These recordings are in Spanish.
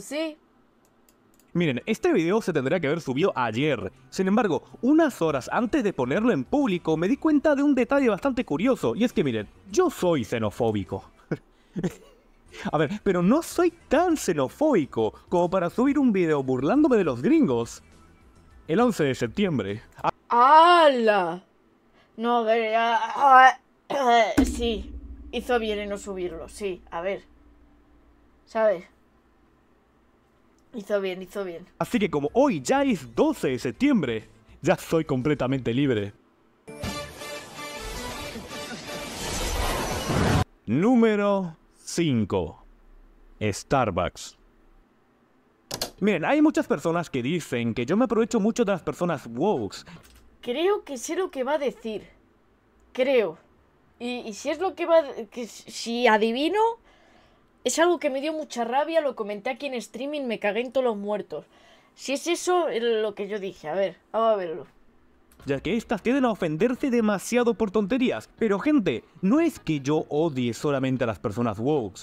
sí. Miren, este video se tendría que haber subido ayer. Sin embargo, unas horas antes de ponerlo en público me di cuenta de un detalle bastante curioso. Y es que miren, yo soy xenofóbico. A ver, pero no soy tan xenofóbico como para subir un video burlándome de los gringos. El 11 de septiembre. ¡Hala! No, a ver, ah, sí, hizo bien en no subirlo, sí, a ver. ¿Sabes? Hizo bien, hizo bien. Así que como hoy ya es 12 de septiembre, ya soy completamente libre. Número 5. Starbucks. Miren, hay muchas personas que dicen que yo me aprovecho mucho de las personas woke. Creo que sé lo que va a decir. Creo. Y, si es lo que va... que si adivino, es algo que me dio mucha rabia, lo comenté aquí en streaming, me cagué en todos los muertos. Si es eso, lo que yo dije, a ver, vamos a verlo. Ya que estas tienden a ofenderse demasiado por tonterías. Pero gente, no es que yo odie solamente a las personas woke.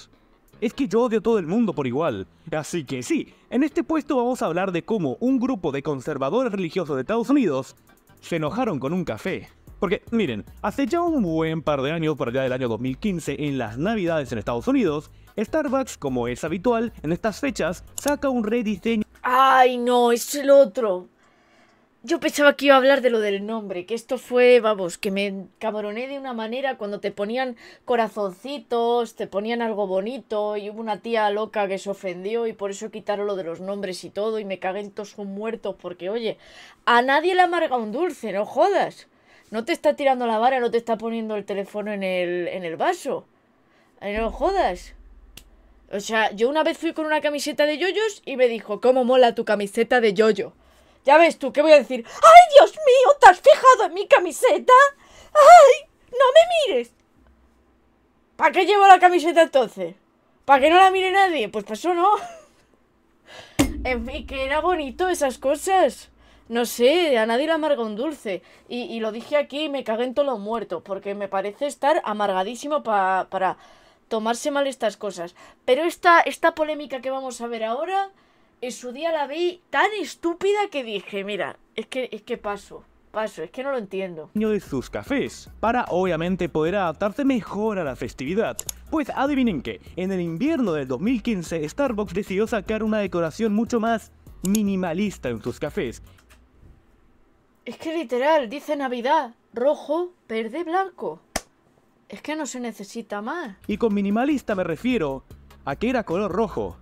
Es que yo odio a todo el mundo por igual. Así que sí, en este puesto vamos a hablar de cómo un grupo de conservadores religiosos de Estados Unidos se enojaron con un café. Porque miren, hace ya un buen par de años, por allá del año 2015, en las navidades en Estados Unidos, Starbucks, como es habitual en estas fechas, saca un rediseño. ¡Ay, no! Es el otro. Yo pensaba que iba a hablar de lo del nombre, que esto fue, vamos, que me cabroné de una manera cuando te ponían corazoncitos, te ponían algo bonito y hubo una tía loca que se ofendió y por eso quitaron lo de los nombres y todo y me cagué en todos muertos porque, oye, a nadie le amarga un dulce, no jodas. No te está tirando la vara, no te está poniendo el teléfono en el, vaso. No jodas. O sea, yo una vez fui con una camiseta de yoyos y me dijo, ¿cómo mola tu camiseta de yoyo? Ya ves tú, ¿qué voy a decir? ¡Ay, Dios mío! ¿Te has fijado en mi camiseta? ¡Ay! ¡No me mires! ¿Para qué llevo la camiseta entonces? ¿Para que no la mire nadie? Pues pasó, ¿no? en fin, que era bonito esas cosas. No sé, a nadie le amarga un dulce. Y, lo dije aquí y me cagué en todo los muerto, porque me parece estar amargadísimo para tomarse mal estas cosas. Pero esta, esta polémica que vamos a ver ahora, en su día la vi tan estúpida que dije, mira, es que, es que paso. Paso, es que no lo entiendo. ...de sus cafés, para obviamente poder adaptarse mejor a la festividad. Pues adivinen qué, en el invierno del 2015 Starbucks decidió sacar una decoración mucho más minimalista en sus cafés es que literal, dice Navidad, rojo, verde, blanco. Es que no se necesita más. Y con minimalista me refiero a que era color rojo.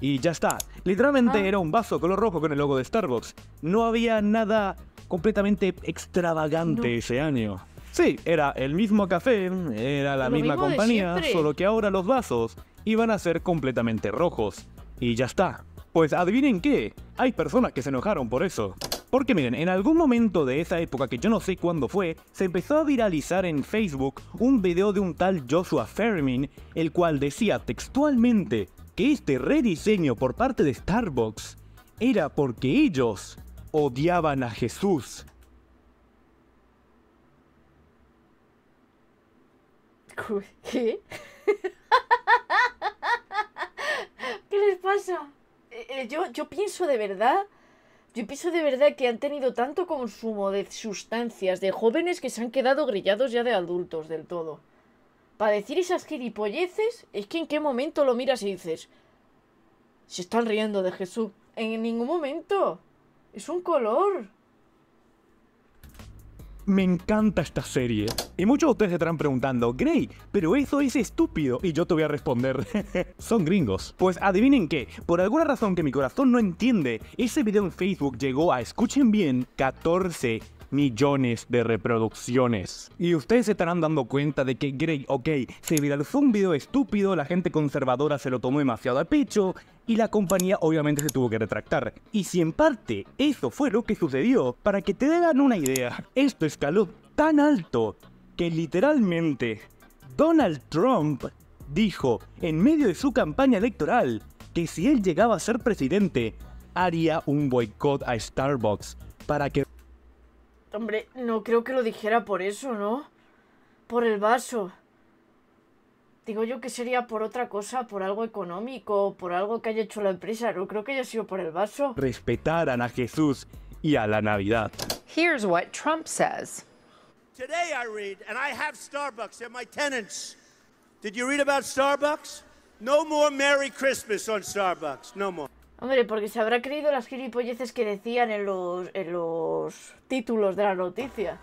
Y ya está. Literalmente ah. era un vaso color rojo con el logo de Starbucks. No había nada completamente extravagante ese año. Sí, era el mismo café, era la misma compañía, solo que ahora los vasos iban a ser completamente rojos. Y ya está. Pues adivinen qué, hay personas que se enojaron por eso. Porque miren, en algún momento de esa época, que yo no sé cuándo fue, se empezó a viralizar en Facebook un video de un tal Joshua Fermin, el cual decía textualmente que este rediseño por parte de Starbucks era porque ellos odiaban a Jesús. ¿Qué? ¿Qué les pasa? Eh, eh, yo, yo pienso de verdad yo pienso de verdad que han tenido tanto consumo de sustancias de jóvenes que se han quedado grillados ya de adultos del todo. Para decir esas gilipolleces, es que en qué momento lo miras y dices, se están riendo de Jesús. En ningún momento. Es un color. Me encanta esta serie. Y muchos de ustedes se estarán preguntando, Grey, pero eso es estúpido. Y yo te voy a responder, son gringos. Pues adivinen qué, por alguna razón que mi corazón no entiende, ese video en Facebook llegó a, escuchen bien, 14 millones de reproducciones. Y ustedes se estarán dando cuenta de que Grey, ok, se viralizó un video estúpido, la gente conservadora se lo tomó demasiado al pecho y la compañía obviamente se tuvo que retractar. Y si en parte eso fue lo que sucedió, para que te den una idea, esto escaló tan alto que literalmente Donald Trump dijo en medio de su campaña electoral que si él llegaba a ser presidente, haría un boicot a Starbucks para que Hombre, no creo que lo dijera por eso, ¿no? Por el vaso. Digo yo que sería por otra cosa, por algo económico, por algo que haya hecho la empresa. No creo que haya sido por el vaso. Respetaran a Jesús y a la Navidad. Here's what Trump says. Today I read, and I have Starbucks at my tenants. Did you read about Starbucks? No more Merry Christmas on Starbucks. No more. Hombre, porque se habrá creído las gilipolleces que decían en los, en los títulos de la noticia.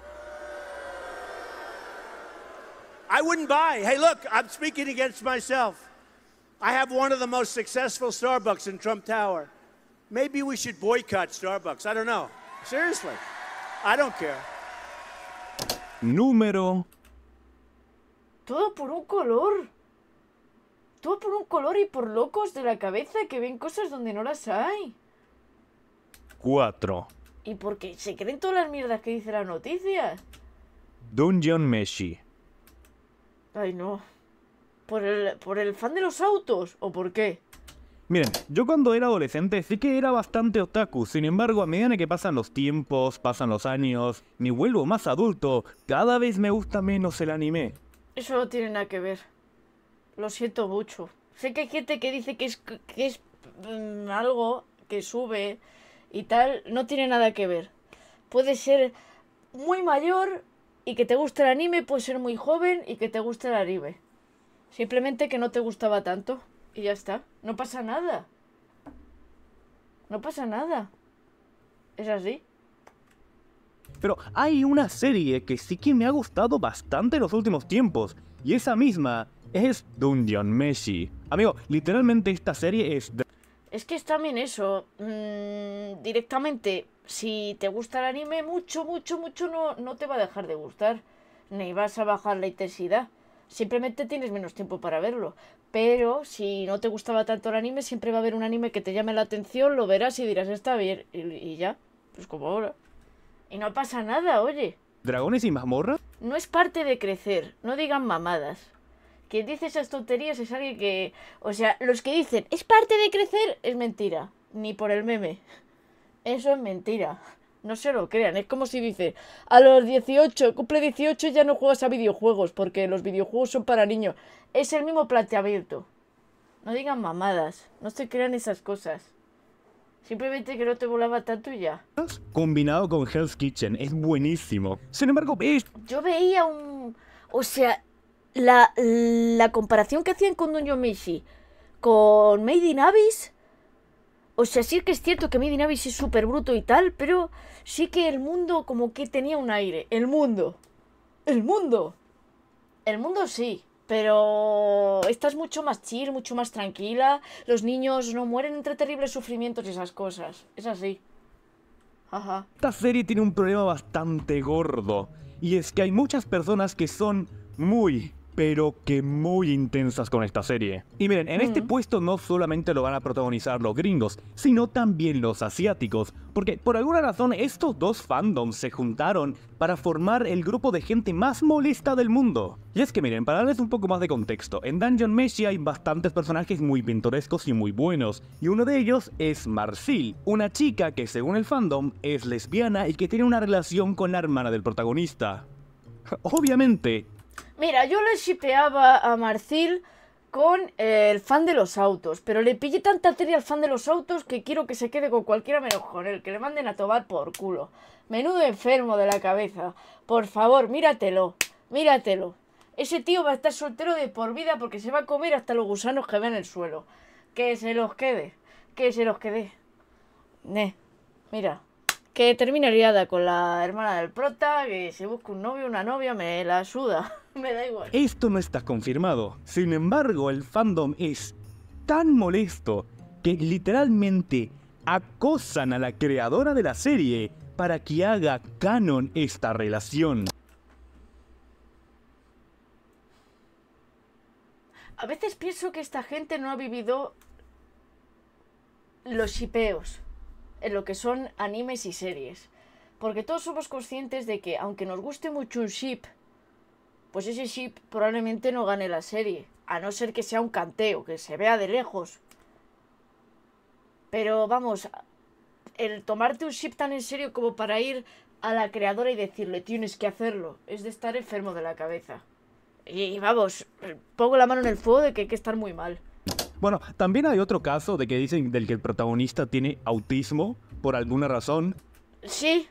I wouldn't buy. Hey, look, I'm speaking against myself. I have one of the most successful Starbucks in Trump Tower. Maybe we should boycott Starbucks. I don't know. Seriously. I don't care. Número. Todo por un color. Todo por un color y por locos de la cabeza que ven cosas donde no las hay. 4. ¿Y qué? se creen todas las mierdas que dice la noticia? Dungeon Meshi. Ay, no. ¿Por el, ¿Por el fan de los autos? ¿O por qué? Miren, yo cuando era adolescente sí que era bastante otaku, sin embargo a medida que pasan los tiempos, pasan los años, me vuelvo más adulto, cada vez me gusta menos el anime. Eso no tiene nada que ver. Lo siento mucho. Sé que hay gente que dice que es, mm, algo que sube y tal. No tiene nada que ver. Puede ser muy mayor y que te guste el anime, puede ser muy joven y que te guste el anime. Simplemente que no te gustaba tanto. Y ya está. No pasa nada. No pasa nada. ¿Es así? Pero hay una serie que sí que me ha gustado bastante en los últimos tiempos. Y esa misma es Dungeon Messi, Amigo, literalmente esta serie es... Es que es también eso. Mm, directamente, si te gusta el anime mucho, mucho, mucho, no, no te va a dejar de gustar. Ni vas a bajar la intensidad. Simplemente tienes menos tiempo para verlo. Pero si no te gustaba tanto el anime, siempre va a haber un anime que te llame la atención, lo verás y dirás, está bien. Y, y ya, pues como ahora. Y no pasa nada, oye. ¿Dragones y mazmorras? No es parte de crecer, no digan mamadas. Quien dice esas tonterías es alguien que... O sea, los que dicen, es parte de crecer, es mentira. Ni por el meme. Eso es mentira. No se lo crean, es como si dice, a los 18, cumple 18 ya no juegas a videojuegos, porque los videojuegos son para niños. Es el mismo planteamiento. No digan mamadas, no se crean esas cosas. Simplemente que no te volaba tanto tuya ya. Combinado con Hell's Kitchen, es buenísimo. Sin embargo, ¿ves? Yo veía un... O sea, la, comparación que hacían con Dungeon Messi con Made in Abyss... O sea, sí que es cierto que Made in Abyss es súper bruto y tal, pero sí que el mundo como que tenía un aire. El mundo. El mundo. El mundo sí pero es mucho más chill, mucho más tranquila. Los niños no mueren entre terribles sufrimientos y esas cosas. Es así. Esta serie tiene un problema bastante gordo. Y es que hay muchas personas que son muy, pero que muy intensas con esta serie. Y miren, en este mm. puesto no solamente lo van a protagonizar los gringos, sino también los asiáticos, porque por alguna razón estos dos fandoms se juntaron para formar el grupo de gente más molesta del mundo. Y es que miren, para darles un poco más de contexto, en Dungeon Meshi hay bastantes personajes muy pintorescos y muy buenos, y uno de ellos es Marcil, una chica que según el fandom es lesbiana y que tiene una relación con la hermana del protagonista. Obviamente, Mira, yo le shipeaba a Marcil con el fan de los autos, pero le pillé tanta teoría al fan de los autos que quiero que se quede con cualquiera menos con él, que le manden a tomar por culo. Menudo enfermo de la cabeza. Por favor, míratelo, míratelo. Ese tío va a estar soltero de por vida porque se va a comer hasta los gusanos que ve en el suelo. Que se los quede, que se los quede. Ne, mira, que termina liada con la hermana del prota, que se busca un novio, una novia, me la suda. Me da igual. Esto no está confirmado. Sin embargo, el fandom es tan molesto que literalmente acosan a la creadora de la serie para que haga canon esta relación. A veces pienso que esta gente no ha vivido los shipeos en lo que son animes y series. Porque todos somos conscientes de que, aunque nos guste mucho un ship, pues ese ship probablemente no gane la serie. A no ser que sea un canteo, que se vea de lejos. Pero vamos, el tomarte un ship tan en serio como para ir a la creadora y decirle tienes que hacerlo, es de estar enfermo de la cabeza. Y, vamos, pongo la mano en el fuego de que hay que estar muy mal. Bueno, también hay otro caso de que dicen del que el protagonista tiene autismo por alguna razón. Sí.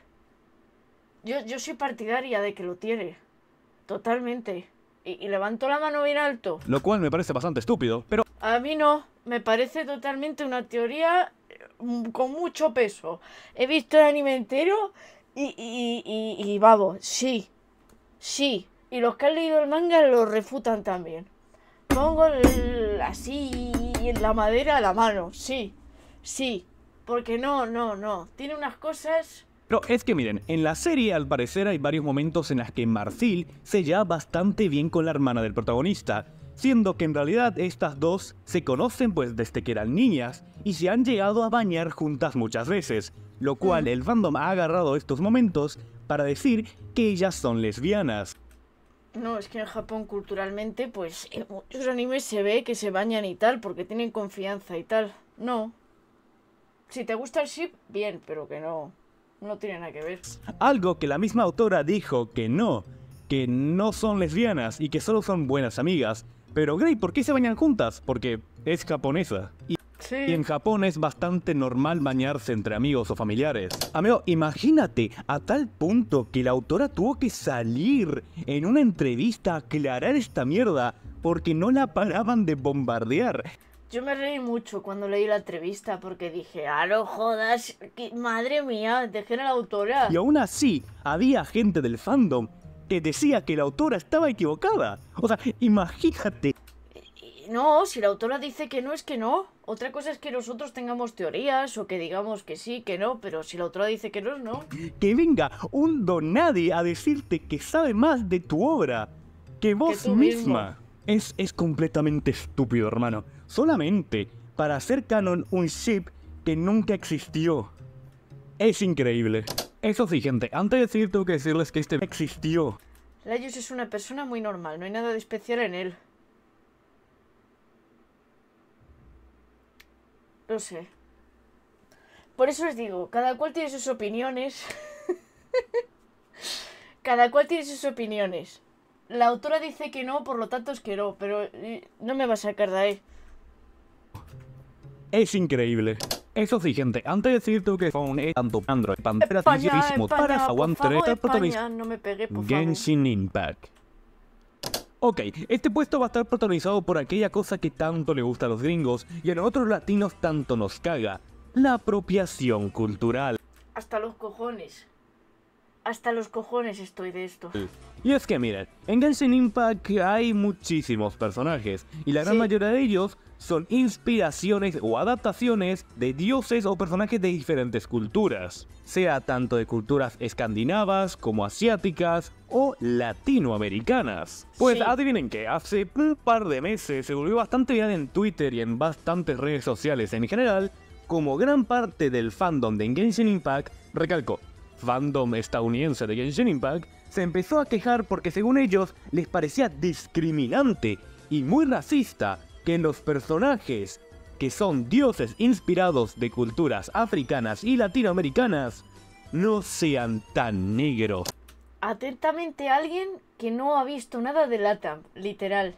Yo, yo soy partidaria de que lo tiene. Totalmente. Y, levanto la mano bien alto. Lo cual me parece bastante estúpido, pero... A mí no, me parece totalmente una teoría mm, con mucho peso. He visto el anime entero y, y, y, vamos, sí, sí. Y los que han leído el manga lo refutan también. Pongo así en la madera a la mano, sí, sí. Porque no, no, no. Tiene unas cosas pero es que miren, en la serie al parecer hay varios momentos en las que Marcil se lleva bastante bien con la hermana del protagonista, siendo que en realidad estas dos se conocen pues desde que eran niñas y se han llegado a bañar juntas muchas veces, lo cual mm. el fandom ha agarrado estos momentos para decir que ellas son lesbianas. No, es que en Japón culturalmente, pues en eh, muchos animes se ve que se bañan y tal, porque tienen confianza y tal. No. Si te gusta el ship, bien, pero que no. No tiene nada que ver. Algo que la misma autora dijo que no, que no son lesbianas y que solo son buenas amigas. Pero Grey, ¿por qué se bañan juntas? Porque es japonesa. Y Y en Japón es bastante normal bañarse entre amigos o familiares. Amigo, imagínate a tal punto que la autora tuvo que salir en una entrevista a aclarar esta mierda porque no la paraban de bombardear. Yo me reí mucho cuando leí la entrevista porque dije, ah, lo jodas, madre mía, dejé a la autora. Y aún así, había gente del fandom que decía que la autora estaba equivocada. O sea, imagínate. No, si la autora dice que no, es que no. Otra cosa es que nosotros tengamos teorías o que digamos que sí, que no, pero si la autora dice que no, es no. Que venga un nadie a decirte que sabe más de tu obra que vos misma. Es, es completamente estúpido, hermano solamente para hacer canon un ship que nunca existió. Es increíble. Eso sí, gente, antes de decir tengo que decirles que este existió. Layus es una persona muy normal, no hay nada de especial en él. No sé. Por eso os digo, cada cual tiene sus opiniones. cada cual tiene sus opiniones. La autora dice que no, por lo tanto es que no, pero eh, no me va a sacar de ahí. Es increíble. Eso sí, gente, antes de decir tú que phone es tanto Android, y para para aguantar para No me por Genshin Impact. Ok, este puesto va a estar protagonizado por aquella cosa que tanto le gusta a los gringos y a nosotros latinos tanto nos caga, la apropiación cultural. Hasta los cojones. Hasta los cojones estoy de esto. Y es que miren, en Genshin Impact hay muchísimos personajes y la gran mayoría de ellos son inspiraciones o adaptaciones de dioses o personajes de diferentes culturas, sea tanto de culturas escandinavas como asiáticas o latinoamericanas. Pues adivinen que hace un par de meses se volvió bastante viral en Twitter y en bastantes redes sociales en general, como gran parte del fandom de Genshin Impact, recalcó, fandom estadounidense de Genshin Impact, se empezó a quejar porque según ellos les parecía discriminante y muy racista que los personajes, que son dioses inspirados de culturas africanas y latinoamericanas, no sean tan negros. Atentamente alguien que no ha visto nada de LATAM, literal.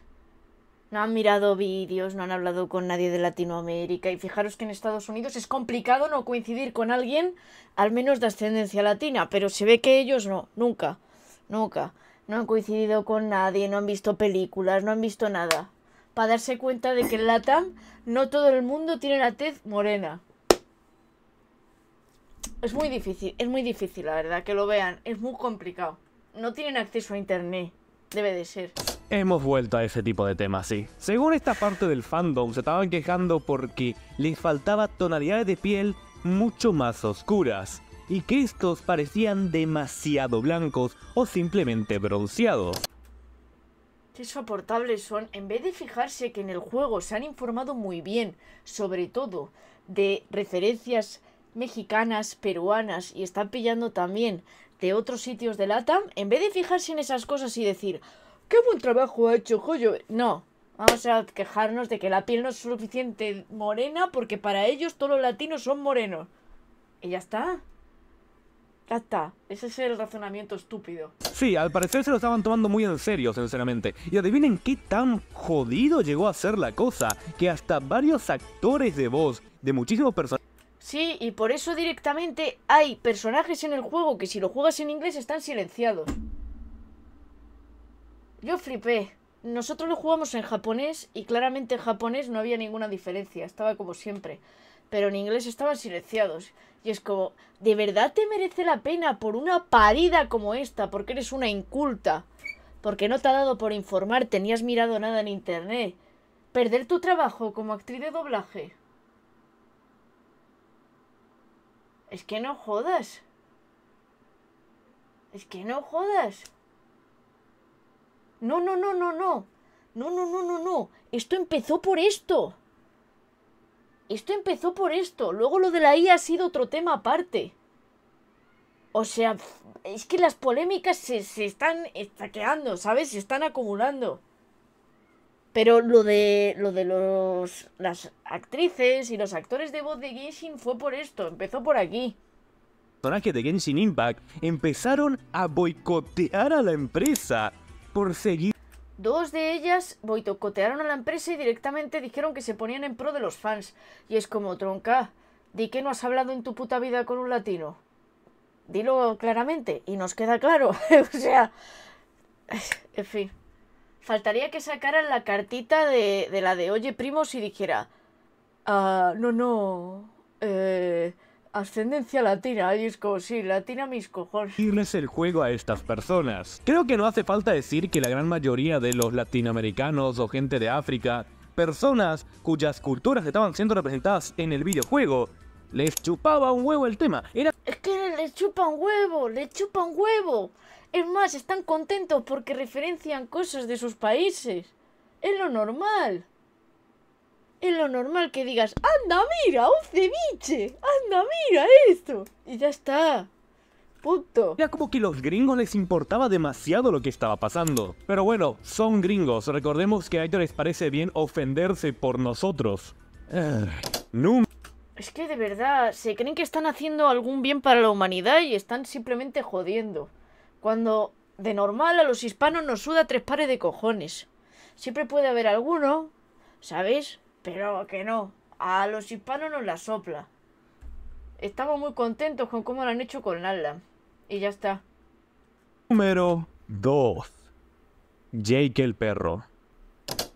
No han mirado vídeos, no han hablado con nadie de Latinoamérica y fijaros que en Estados Unidos es complicado no coincidir con alguien, al menos de ascendencia latina, pero se ve que ellos no, nunca, nunca. No han coincidido con nadie, no han visto películas, no han visto nada para darse cuenta de que en Latam no todo el mundo tiene la tez morena. Es muy difícil, es muy difícil, la verdad, que lo vean. Es muy complicado. No tienen acceso a internet. Debe de ser. Hemos vuelto a ese tipo de temas, sí. Según esta parte del fandom, se estaban quejando porque les faltaba tonalidades de piel mucho más oscuras y que estos parecían demasiado blancos o simplemente bronceados. Qué soportables son. En vez de fijarse que en el juego se han informado muy bien, sobre todo de referencias mexicanas, peruanas y están pillando también de otros sitios de LATAM, en vez de fijarse en esas cosas y decir, qué buen trabajo ha hecho Joyo, no. Vamos a quejarnos de que la piel no es suficiente morena porque para ellos todos los latinos son morenos. Y ya está. Ya ese es el razonamiento estúpido. Sí, al parecer se lo estaban tomando muy en serio, sinceramente. Y adivinen qué tan jodido llegó a ser la cosa, que hasta varios actores de voz de muchísimos personajes... Sí, y por eso directamente hay personajes en el juego que si lo juegas en inglés están silenciados. Yo flipé. Nosotros lo jugamos en japonés y claramente en japonés no había ninguna diferencia, estaba como siempre pero en inglés estaban silenciados. Y es como, ¿de verdad te merece la pena por una parida como esta? Porque eres una inculta. Porque no te ha dado por informarte, ni has mirado nada en internet. Perder tu trabajo como actriz de doblaje. Es que no jodas. Es que no jodas. No, no, no, no, no. No, no, no, no, no. Esto empezó por esto. Esto empezó por esto. Luego lo de la IA ha sido otro tema aparte. O sea, es que las polémicas se, están estaqueando, ¿sabes? Se están acumulando. Pero lo de lo de los las actrices y los actores de voz de Genshin fue por esto, empezó por aquí. Personajes de Genshin Impact empezaron a boicotear a la empresa por seguir Dos de ellas boicotearon a la empresa y directamente dijeron que se ponían en pro de los fans. Y es como, tronca, di que no has hablado en tu puta vida con un latino. Dilo claramente, y nos queda claro. o sea, en fin. Faltaría que sacaran la cartita de, de la de Oye Primos y dijera, ah, no, no, eh, ascendencia latina ahí es como sí, latina mis cojones. Irles el juego a estas personas. Creo que no hace falta decir que la gran mayoría de los latinoamericanos o gente de África, personas cuyas culturas estaban siendo representadas en el videojuego, les chupaba un huevo el tema. Era... Es que les chupan huevo, les chupan huevo. Es más, están contentos porque referencian cosas de sus países. Es lo normal es lo normal que digas, anda, mira, un ceviche, anda, mira esto. Y ya está. Punto. Era como que los gringos les importaba demasiado lo que estaba pasando. Pero bueno, son gringos. Recordemos que a ellos les parece bien ofenderse por nosotros. Es que de verdad, se creen que están haciendo algún bien para la humanidad y están simplemente jodiendo. Cuando de normal a los hispanos nos suda tres pares de cojones. Siempre puede haber alguno, ¿sabes? Pero que no, a los hispanos nos la sopla. Estamos muy contentos con cómo lo han hecho con Alan. Y ya está. Número 2. Jake el perro.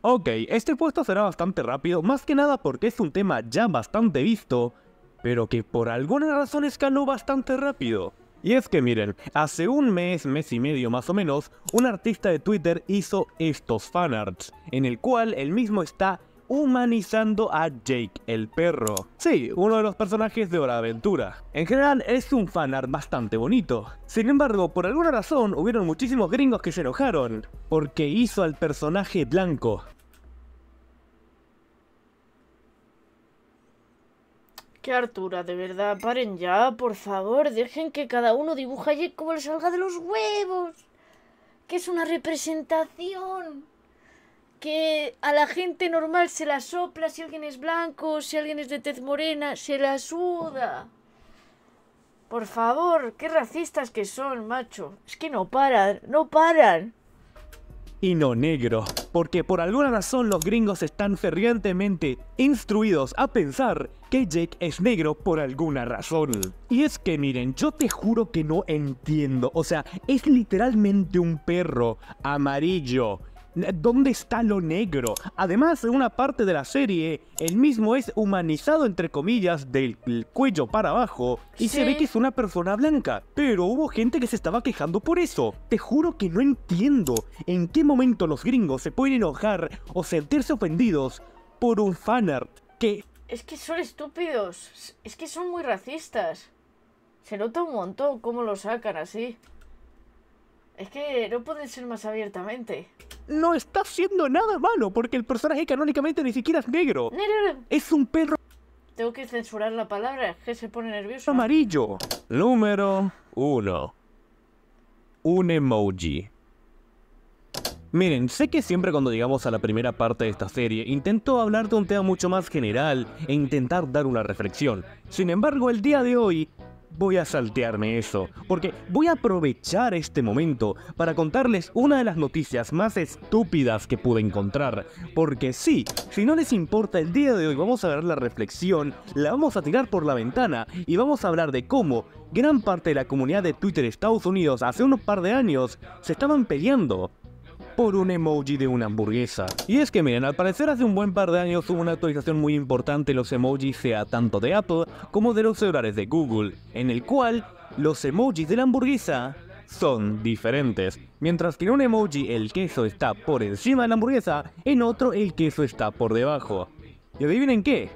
Ok, este puesto será bastante rápido, más que nada porque es un tema ya bastante visto, pero que por alguna razón escaló bastante rápido. Y es que miren, hace un mes, mes y medio más o menos, un artista de Twitter hizo estos fanarts, en el cual él mismo está humanizando a Jake el perro. Sí, uno de los personajes de Hora Aventura. En general es un fanart bastante bonito. Sin embargo, por alguna razón hubieron muchísimos gringos que se enojaron, porque hizo al personaje blanco. Qué artura! de verdad, paren ya, por favor, dejen que cada uno dibuje a Jake como le salga de los huevos. Que es una representación que a la gente normal se la sopla si alguien es blanco, si alguien es de tez morena, se la suda. Por favor, qué racistas que son, macho. Es que no paran, no paran. Y no negro, porque por alguna razón los gringos están fervientemente instruidos a pensar que Jake es negro por alguna razón. Y es que miren, yo te juro que no entiendo, o sea, es literalmente un perro amarillo ¿Dónde está lo negro? Además, en una parte de la serie, el mismo es humanizado, entre comillas, del cuello para abajo y se ve que es una persona blanca. Pero hubo gente que se estaba quejando por eso. Te juro que no entiendo en qué momento los gringos se pueden enojar o sentirse ofendidos por un fanart que... Es que son estúpidos, es que son muy racistas. Se nota un montón cómo lo sacan así. Es que no pueden ser más abiertamente no está haciendo nada malo, porque el personaje canónicamente ni siquiera es negro. Es un perro... Tengo que censurar la palabra, que se pone nervioso. Amarillo. Número uno. Un emoji. Miren, sé que siempre cuando llegamos a la primera parte de esta serie intento hablar de un tema mucho más general e intentar dar una reflexión. Sin embargo, el día de hoy voy a saltearme eso, porque voy a aprovechar este momento para contarles una de las noticias más estúpidas que pude encontrar. Porque sí, si no les importa el día de hoy vamos a ver la reflexión, la vamos a tirar por la ventana y vamos a hablar de cómo gran parte de la comunidad de Twitter de Estados Unidos hace unos par de años se estaban peleando por un emoji de una hamburguesa. Y es que miren, al parecer hace un buen par de años hubo una actualización muy importante en los emojis sea tanto de Apple como de los celulares de Google, en el cual los emojis de la hamburguesa son diferentes. Mientras que en un emoji el queso está por encima de la hamburguesa, en otro el queso está por debajo. ¿Y adivinen qué?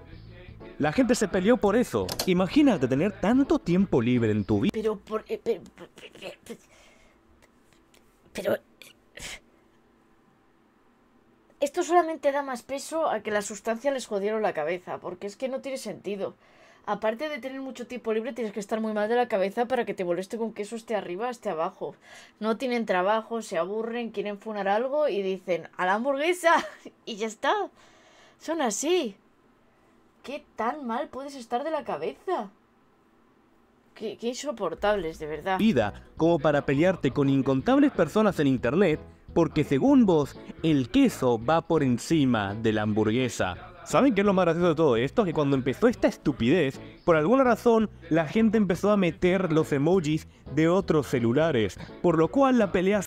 La gente se peleó por eso. Imagínate tener tanto tiempo libre en tu vida. Eh, pero pero esto solamente da más peso a que las sustancias les jodieron la cabeza, porque es que no tiene sentido. Aparte de tener mucho tiempo libre, tienes que estar muy mal de la cabeza para que te moleste con que eso esté arriba, esté abajo. No tienen trabajo, se aburren, quieren funar algo y dicen, ¡a la hamburguesa! y ya está. Son así. ¿Qué tan mal puedes estar de la cabeza? Qué, qué insoportables, de verdad. Vida, como para pelearte con incontables personas en internet porque según vos, el queso va por encima de la hamburguesa. ¿Saben qué es lo más gracioso de todo esto? Que cuando empezó esta estupidez, por alguna razón la gente empezó a meter los emojis de otros celulares, por lo cual la pelea...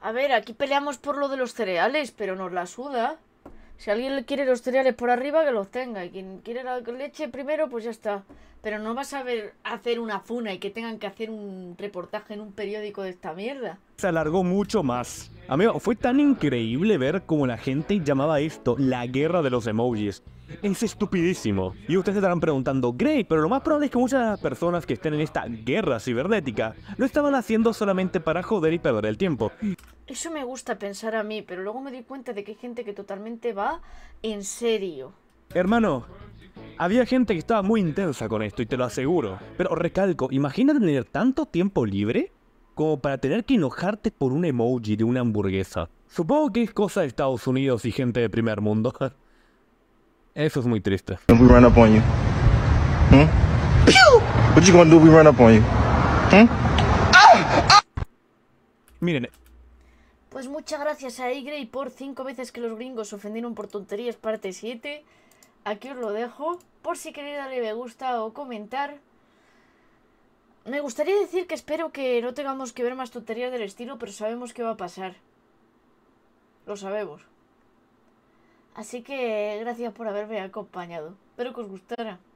A ver, aquí peleamos por lo de los cereales, pero no la suda. Si alguien quiere los cereales por arriba, que los tenga. Y quien quiere la leche primero, pues ya está. Pero no vas a ver hacer una funa y que tengan que hacer un reportaje en un periódico de esta mierda se alargó mucho más. Amigo, fue tan increíble ver cómo la gente llamaba esto la guerra de los emojis. Es estupidísimo. Y ustedes estarán preguntando, Grey, pero lo más probable es que muchas de las personas que estén en esta guerra cibernética lo estaban haciendo solamente para joder y perder el tiempo. Eso me gusta pensar a mí, pero luego me di cuenta de que hay gente que totalmente va en serio. Hermano, había gente que estaba muy intensa con esto y te lo aseguro. Pero recalco, imagina tener tanto tiempo libre como para tener que enojarte por un emoji de una hamburguesa. Supongo que es cosa de Estados Unidos y gente de primer mundo. Eso es muy triste. Miren. Pues muchas gracias a Y por cinco veces que los gringos ofendieron por tonterías parte 7. Aquí os lo dejo. Por si queréis darle me gusta o comentar. Me gustaría decir que espero que no tengamos que ver más tonterías del estilo, pero sabemos qué va a pasar. Lo sabemos. Así que gracias por haberme acompañado. Espero que os gustara.